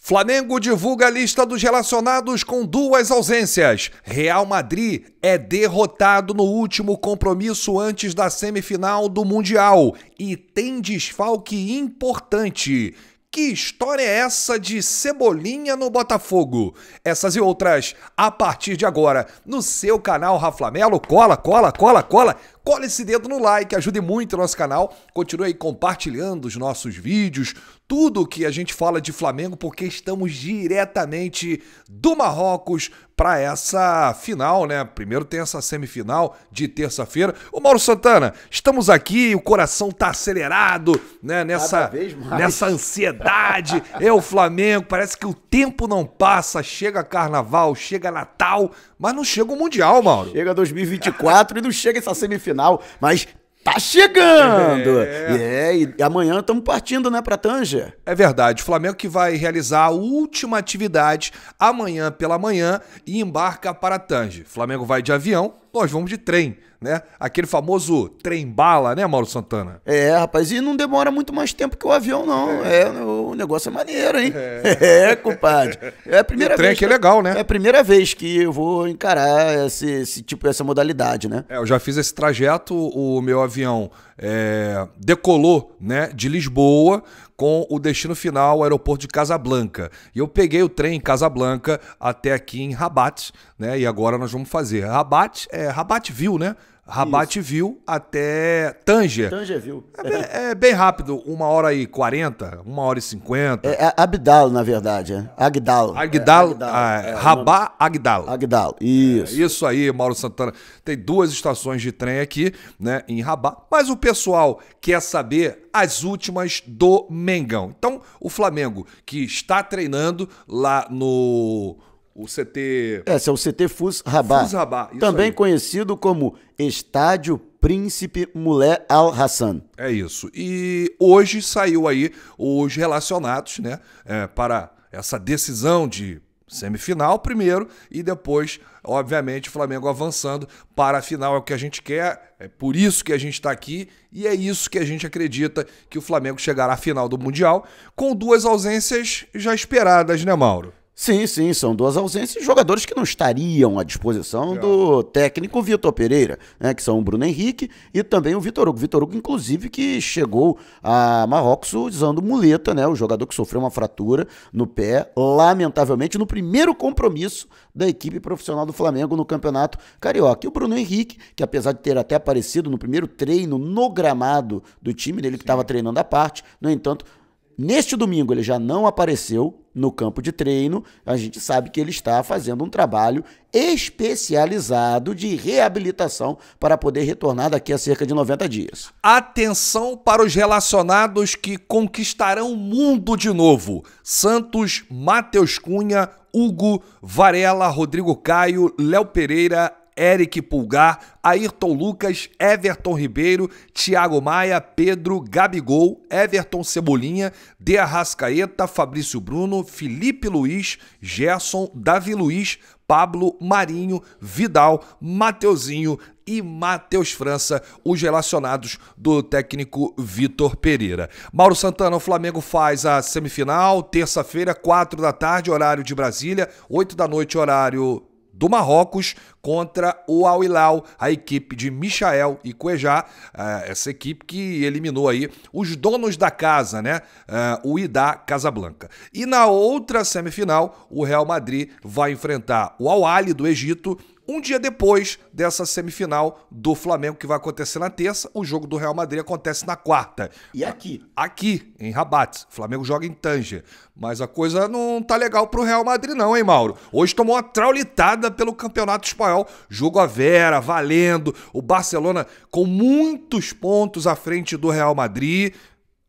Flamengo divulga a lista dos relacionados com duas ausências. Real Madrid é derrotado no último compromisso antes da semifinal do Mundial e tem desfalque importante. Que história é essa de Cebolinha no Botafogo? Essas e outras a partir de agora no seu canal Raflamelo. Cola, cola, cola, cola cola esse dedo no like, ajude muito o nosso canal. Continue aí compartilhando os nossos vídeos, tudo que a gente fala de Flamengo, porque estamos diretamente do Marrocos para essa final, né? Primeiro tem essa semifinal de terça-feira. O Mauro Santana, estamos aqui, o coração tá acelerado, né? Nessa, nessa ansiedade. é o Flamengo, parece que o tempo não passa. Chega Carnaval, chega Natal, mas não chega o Mundial, Mauro. Chega 2024 e não chega essa semifinal final, mas tá chegando! É, é e amanhã estamos partindo, né, para Tanger. É verdade. O Flamengo que vai realizar a última atividade amanhã pela manhã e embarca para Tanja. Flamengo vai de avião, nós vamos de trem, né? Aquele famoso trem-bala, né, Mauro Santana? É, rapaz, e não demora muito mais tempo que o avião, não. É, é o negócio é maneiro, hein? É, é compadre. É a primeira o trem vez. trem aqui é legal, né? É a primeira vez que eu vou encarar esse, esse tipo, essa modalidade, né? É, eu já fiz esse trajeto, o meu avião é, decolou né, de Lisboa com o destino final, o aeroporto de Casablanca. E eu peguei o trem em Casablanca até aqui em Rabat, né? E agora nós vamos fazer. Rabat é Rabatville, né? Rabat viu até Tanger. Tangerville. É, é, bem rápido, uma hora e quarenta, uma hora e cinquenta. É, é Abdal, na verdade, é. Agdal. Agdal, é, ah, é Rabá Agdal. Agdal, é, isso. isso aí, Mauro Santana. Tem duas estações de trem aqui, né, em Rabat. Mas o pessoal quer saber as últimas do Mengão. Então, o Flamengo, que está treinando lá no o CT. É, essa é o CT Fus Rabat. Fus também aí. conhecido como Estádio Príncipe Mulher Al Hassan. É isso. E hoje saiu aí os relacionados, né, é, para essa decisão de semifinal primeiro e depois, obviamente, o Flamengo avançando para a final é o que a gente quer, é por isso que a gente está aqui e é isso que a gente acredita que o Flamengo chegará à final do Mundial, com duas ausências já esperadas, né, Mauro? Sim, sim, são duas ausências. Jogadores que não estariam à disposição do técnico Vitor Pereira, né, que são o Bruno Henrique e também o Vitor Hugo. Vitor Hugo, inclusive, que chegou a Marrocos usando muleta, né, o jogador que sofreu uma fratura no pé, lamentavelmente, no primeiro compromisso da equipe profissional do Flamengo no Campeonato Carioca. E o Bruno Henrique, que apesar de ter até aparecido no primeiro treino no gramado do time dele, que estava treinando à parte, no entanto, neste domingo ele já não apareceu, no campo de treino, a gente sabe que ele está fazendo um trabalho especializado de reabilitação para poder retornar daqui a cerca de 90 dias. Atenção para os relacionados que conquistarão o mundo de novo. Santos, Matheus Cunha, Hugo, Varela, Rodrigo Caio, Léo Pereira, Eric Pulgar, Ayrton Lucas, Everton Ribeiro, Thiago Maia, Pedro, Gabigol, Everton Cebolinha, De Arrascaeta, Fabrício Bruno, Felipe Luiz, Gerson, Davi Luiz, Pablo, Marinho, Vidal, Mateuzinho e Matheus França, os relacionados do técnico Vitor Pereira. Mauro Santana, o Flamengo faz a semifinal, terça-feira, quatro da tarde, horário de Brasília, 8 da noite, horário do Marrocos contra o Al Hilal, a equipe de Michael e Cuejá, eh, essa equipe que eliminou aí os donos da casa, né? Eh, o Idá Casablanca. E na outra semifinal, o Real Madrid vai enfrentar o Al Ahly do Egito um dia depois dessa semifinal do Flamengo, que vai acontecer na terça, o jogo do Real Madrid acontece na quarta. E aqui? Aqui, em Rabat. O Flamengo joga em Tanger. Mas a coisa não tá legal pro Real Madrid, não, hein, Mauro? Hoje tomou uma traulitada pelo Campeonato Espanhol. Jogo a Vera, valendo. O Barcelona com muitos pontos à frente do Real Madrid.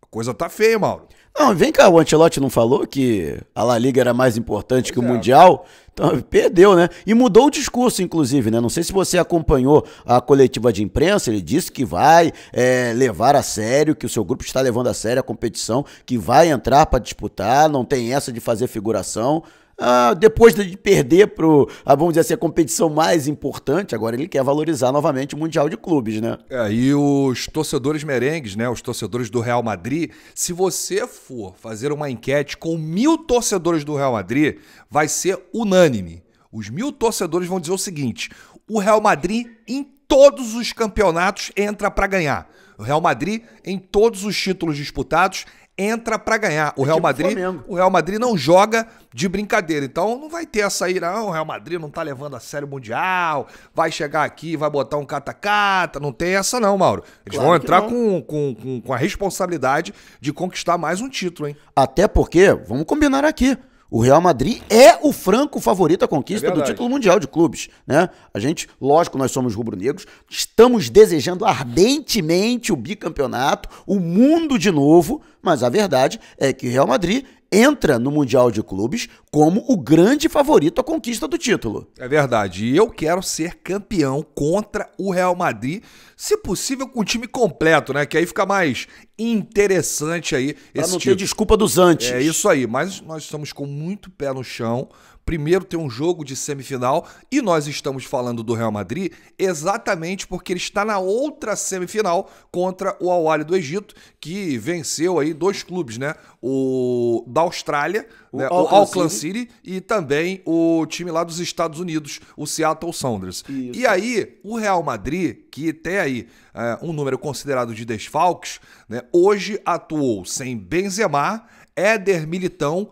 A coisa tá feia, Mauro. Não, vem cá, o Ancelotti não falou que a La Liga era mais importante pois que o é. Mundial? Então, perdeu, né? E mudou o discurso, inclusive, né? Não sei se você acompanhou a coletiva de imprensa, ele disse que vai é, levar a sério, que o seu grupo está levando a sério a competição, que vai entrar para disputar, não tem essa de fazer figuração. Ah, depois de perder para, ah, vamos dizer assim, a competição mais importante, agora ele quer valorizar novamente o Mundial de Clubes, né? É, e os torcedores merengues, né? Os torcedores do Real Madrid, se você for fazer uma enquete com mil torcedores do Real Madrid, vai ser unânime. Os mil torcedores vão dizer o seguinte: o Real Madrid em todos os campeonatos entra para ganhar. O Real Madrid, em todos os títulos disputados, entra para ganhar. O é Real tipo Madrid, Flamengo. o Real Madrid não joga de brincadeira. Então não vai ter essa aí, não. Ah, o Real Madrid não tá levando a sério o mundial, vai chegar aqui, vai botar um cata-cata, não tem essa não, Mauro. Eles claro vão entrar com, com, com, com a responsabilidade de conquistar mais um título, hein? Até porque, vamos combinar aqui, o Real Madrid é o franco favorito à conquista é do título mundial de clubes, né? A gente, lógico, nós somos rubro-negros, estamos desejando ardentemente o bicampeonato, o mundo de novo, mas a verdade é que o Real Madrid entra no Mundial de Clubes como o grande favorito à conquista do título. É verdade. E eu quero ser campeão contra o Real Madrid, se possível com o time completo, né? Que aí fica mais interessante aí esse não título. ter desculpa dos antes. É isso aí, mas nós estamos com muito pé no chão Primeiro tem um jogo de semifinal e nós estamos falando do Real Madrid exatamente porque ele está na outra semifinal contra o Al do Egito, que venceu aí dois clubes, né? O da Austrália, o, né? Auckland, o Auckland City. City. e também o time lá dos Estados Unidos, o Seattle Sounders. Isso. E aí, o Real Madrid, que tem aí é, um número considerado de desfalques, né? hoje atuou sem Benzema, Éder Militão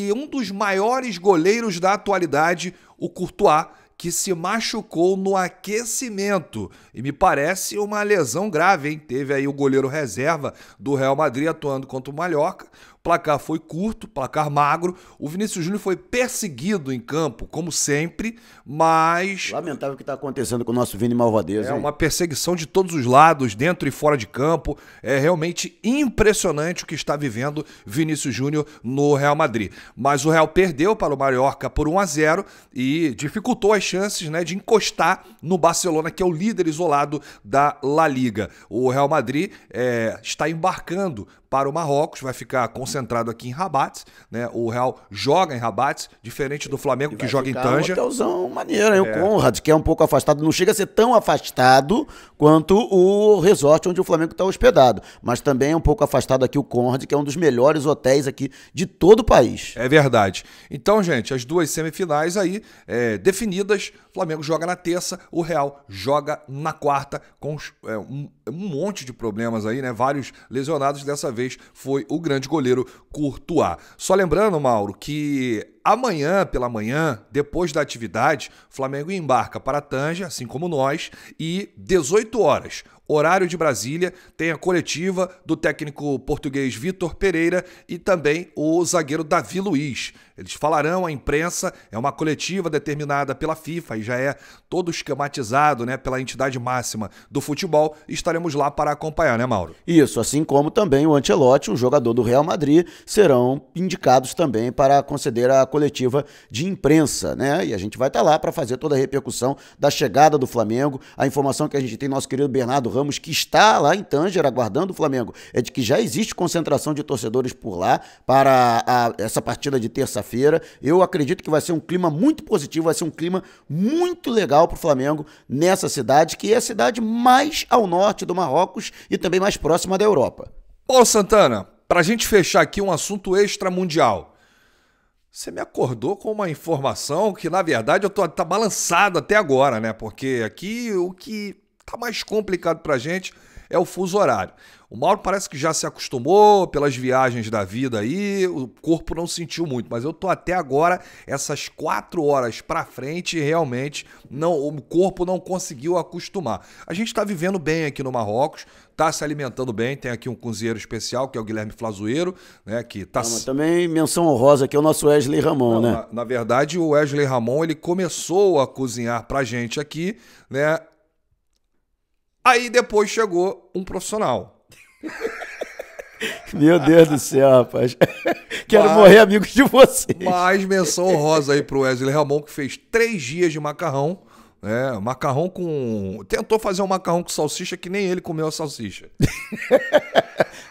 e um dos maiores goleiros da atualidade, o Courtois, que se machucou no aquecimento. E me parece uma lesão grave, hein? Teve aí o goleiro reserva do Real Madrid atuando contra o Mallorca placar foi curto, placar magro. O Vinícius Júnior foi perseguido em campo, como sempre, mas. Lamentável o que está acontecendo com o nosso Vini Malvadeza. É hein? uma perseguição de todos os lados, dentro e fora de campo. É realmente impressionante o que está vivendo Vinícius Júnior no Real Madrid. Mas o Real perdeu para o Mallorca por 1 a 0 e dificultou as chances né, de encostar no Barcelona, que é o líder isolado da La Liga. O Real Madrid é, está embarcando para o Marrocos, vai ficar concentrado aqui em Rabat, né? O Real joga em Rabat, diferente do Flamengo que joga em Tanja. Um hotelzão maneiro, hein? É. O Conrad, que é um pouco afastado, não chega a ser tão afastado quanto o resort onde o Flamengo está hospedado, mas também é um pouco afastado aqui o Conrad, que é um dos melhores hotéis aqui de todo o país. É verdade. Então, gente, as duas semifinais aí é, definidas, o Flamengo joga na terça, o Real joga na quarta, com é, um, um monte de problemas aí, né? Vários lesionados dessa vez foi o grande goleiro Courtois. Só lembrando, Mauro, que Amanhã, pela manhã, depois da atividade, o Flamengo embarca para Tanja, assim como nós, e 18 horas, horário de Brasília, tem a coletiva do técnico português Vitor Pereira e também o zagueiro Davi Luiz. Eles falarão à imprensa, é uma coletiva determinada pela FIFA e já é todo esquematizado né, pela entidade máxima do futebol. Estaremos lá para acompanhar, né, Mauro? Isso, assim como também o Ancelotti, o jogador do Real Madrid, serão indicados também para conceder a coletiva de imprensa, né? E a gente vai estar tá lá para fazer toda a repercussão da chegada do Flamengo. A informação que a gente tem, nosso querido Bernardo Ramos, que está lá em Tanger aguardando o Flamengo, é de que já existe concentração de torcedores por lá para a, essa partida de terça-feira. Eu acredito que vai ser um clima muito positivo, vai ser um clima muito legal para o Flamengo nessa cidade, que é a cidade mais ao norte do Marrocos e também mais próxima da Europa. Ô Santana, para a gente fechar aqui um assunto extramundial. Você me acordou com uma informação que, na verdade, eu tô tá balançado até agora, né? Porque aqui o que tá mais complicado pra gente é o fuso horário. O Mauro parece que já se acostumou pelas viagens da vida aí, o corpo não sentiu muito, mas eu tô até agora, essas quatro horas para frente, realmente não, o corpo não conseguiu acostumar. A gente está vivendo bem aqui no Marrocos, tá se alimentando bem, tem aqui um cozinheiro especial, que é o Guilherme Flazoeiro, né, que tá... Não, também menção honrosa, que é o nosso Wesley Ramon, não, né? Na, na verdade, o Wesley Ramon, ele começou a cozinhar pra gente aqui, né, Aí depois chegou um profissional, Meu Deus do céu, rapaz. Quero mas, morrer amigo de vocês. Mais menção honrosa aí pro Wesley Ramon, que fez três dias de macarrão. É, macarrão com. Tentou fazer um macarrão com salsicha que nem ele comeu a salsicha.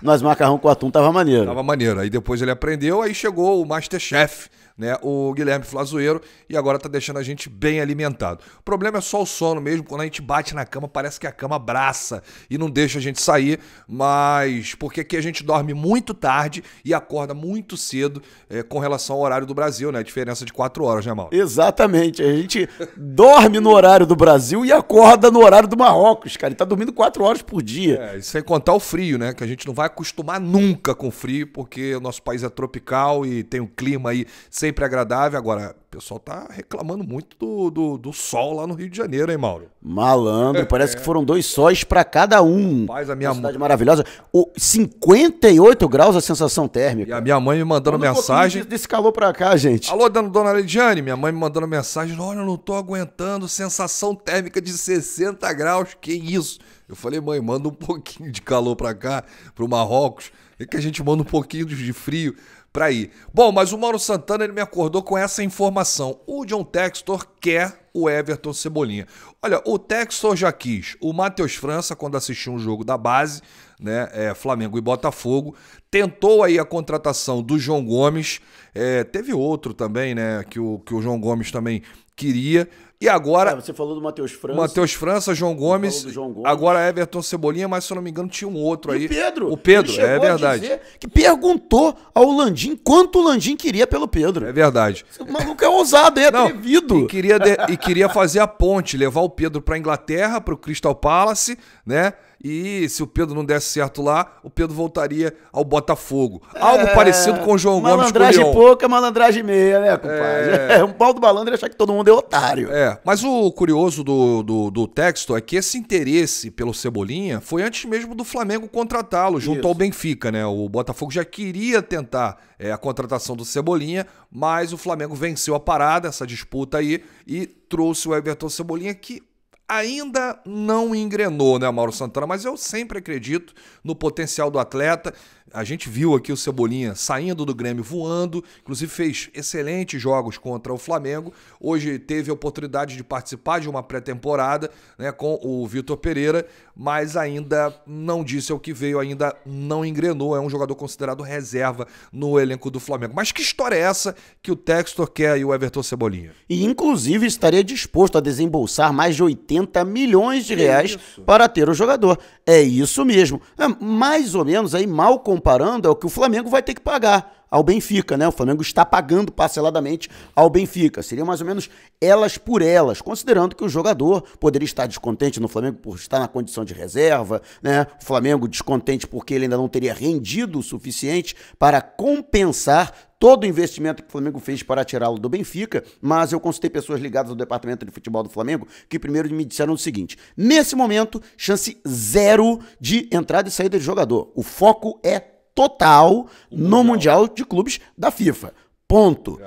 Nós macarrão com atum tava maneiro. Tava maneiro. Aí depois ele aprendeu, aí chegou o Masterchef né, o Guilherme Flazoeiro, e agora tá deixando a gente bem alimentado. O problema é só o sono mesmo, quando a gente bate na cama, parece que a cama abraça e não deixa a gente sair, mas porque aqui a gente dorme muito tarde e acorda muito cedo é, com relação ao horário do Brasil, né? A diferença de quatro horas, né, Mauro? Exatamente. A gente dorme no horário do Brasil e acorda no horário do Marrocos, cara. E tá dormindo quatro horas por dia. É, e sem contar o frio, né? Que a gente não vai acostumar nunca com frio, porque o nosso país é tropical e tem um clima aí sem sempre agradável. Agora, o pessoal tá reclamando muito do, do, do sol lá no Rio de Janeiro, hein, Mauro? Malandro, parece é. que foram dois sóis para cada um. Faz a minha mãe. cidade maravilhosa. O 58 graus a sensação térmica. E a minha mãe me mandando Manda mensagem. Um desse calor pra cá, gente. Alô, dona Lidiane, minha mãe me mandando mensagem. Olha, eu não tô aguentando, sensação térmica de 60 graus. Que isso? Eu falei, mãe, manda um pouquinho de calor pra cá, pro Marrocos. É que a gente manda um pouquinho de frio para ir. Bom, mas o Mauro Santana ele me acordou com essa informação. O John Textor quer o Everton Cebolinha. Olha, o Textor já quis. O Matheus França, quando assistiu um jogo da base, né, é, Flamengo e Botafogo, tentou aí a contratação do João Gomes. É, teve outro também, né, que o, que o João Gomes também queria. E agora. É, você falou do Matheus França. Matheus França, João Gomes, João Gomes, Agora Everton Cebolinha, mas se eu não me engano tinha um outro e aí. O Pedro. O Pedro, é verdade. que perguntou ao Landim quanto o Landim queria pelo Pedro. É verdade. O maluco é ousado, é não, atrevido. E queria, de, e queria fazer a ponte, levar o Pedro para Inglaterra, para o Crystal Palace, né? E se o Pedro não desse certo lá, o Pedro voltaria ao Botafogo. Algo é, parecido com o João Gomes com Malandragem pouca, é malandragem meia, né, é. compadre? É, é um pau do malandro é achar que todo mundo é otário. É, mas o curioso do, do, do, texto é que esse interesse pelo Cebolinha foi antes mesmo do Flamengo contratá-lo, junto Isso. ao Benfica, né? O Botafogo já queria tentar é, a contratação do Cebolinha, mas o Flamengo venceu a parada, essa disputa aí, e trouxe o Everton Cebolinha, que ainda não engrenou, né, Mauro Santana? Mas eu sempre acredito no potencial do atleta a gente viu aqui o Cebolinha saindo do Grêmio voando, inclusive fez excelentes jogos contra o Flamengo. Hoje teve a oportunidade de participar de uma pré-temporada né, com o Vitor Pereira, mas ainda não disse o que veio, ainda não engrenou. É um jogador considerado reserva no elenco do Flamengo. Mas que história é essa que o Textor quer e o Everton Cebolinha? E inclusive estaria disposto a desembolsar mais de 80 milhões de reais para ter o jogador. É isso mesmo. É mais ou menos aí mal comparado comparando é o que o Flamengo vai ter que pagar ao Benfica, né? O Flamengo está pagando parceladamente ao Benfica. Seria mais ou menos elas por elas, considerando que o jogador poderia estar descontente no Flamengo por estar na condição de reserva, né? O Flamengo descontente porque ele ainda não teria rendido o suficiente para compensar todo o investimento que o Flamengo fez para tirá-lo do Benfica, mas eu consultei pessoas ligadas ao departamento de futebol do Flamengo que primeiro me disseram o seguinte: nesse momento, chance zero de entrada e saída de jogador. O foco é total no Mundial de Clubes da FIFA. Ponto.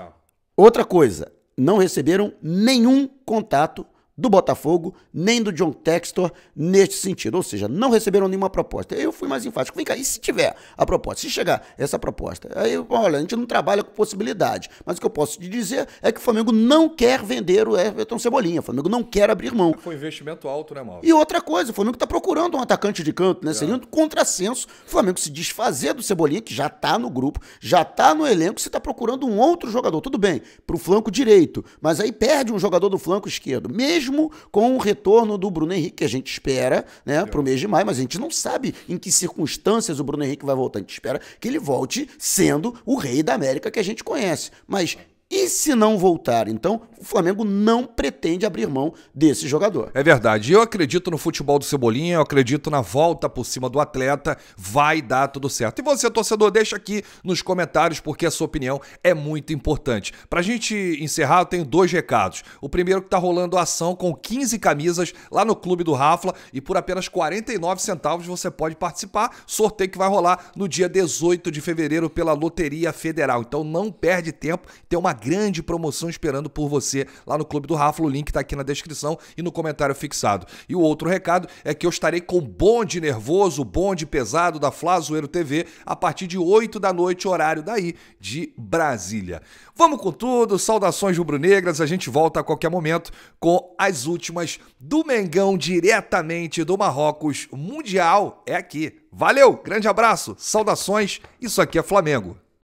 Outra coisa, não receberam nenhum contato do Botafogo, nem do John Textor neste sentido. Ou seja, não receberam nenhuma proposta. Eu fui mais enfático. Vem cá, e se tiver a proposta? Se chegar essa proposta? Aí, olha, a gente não trabalha com possibilidade. Mas o que eu posso te dizer é que o Flamengo não quer vender o Everton Cebolinha. O Flamengo não quer abrir mão. Foi um investimento alto, né, Mauro? E outra coisa, o Flamengo está procurando um atacante de canto, né? É. Seria um contrassenso o Flamengo se desfazer do Cebolinha, que já está no grupo, já está no elenco, se está procurando um outro jogador. Tudo bem, para o flanco direito. Mas aí perde um jogador do flanco esquerdo. Mesmo mesmo com o retorno do Bruno Henrique, que a gente espera, né, para o mês de maio, mas a gente não sabe em que circunstâncias o Bruno Henrique vai voltar. A gente espera que ele volte sendo o rei da América que a gente conhece. Mas e se não voltar? Então, o Flamengo não pretende abrir mão desse jogador. É verdade. Eu acredito no futebol do Cebolinha, eu acredito na volta por cima do atleta, vai dar tudo certo. E você, torcedor, deixa aqui nos comentários porque a sua opinião é muito importante. Pra gente encerrar, eu tenho dois recados. O primeiro que tá rolando a ação com 15 camisas lá no Clube do Rafla e por apenas 49 centavos você pode participar. Sorteio que vai rolar no dia 18 de fevereiro pela Loteria Federal. Então não perde tempo, tem uma grande promoção esperando por você lá no Clube do Rafa. O link está aqui na descrição e no comentário fixado. E o outro recado é que eu estarei com bonde nervoso, bonde pesado da Flazoeiro TV a partir de 8 da noite, horário daí de Brasília. Vamos com tudo, saudações rubro-negras. A gente volta a qualquer momento com as últimas do Mengão diretamente do Marrocos Mundial. É aqui. Valeu, grande abraço, saudações. Isso aqui é Flamengo.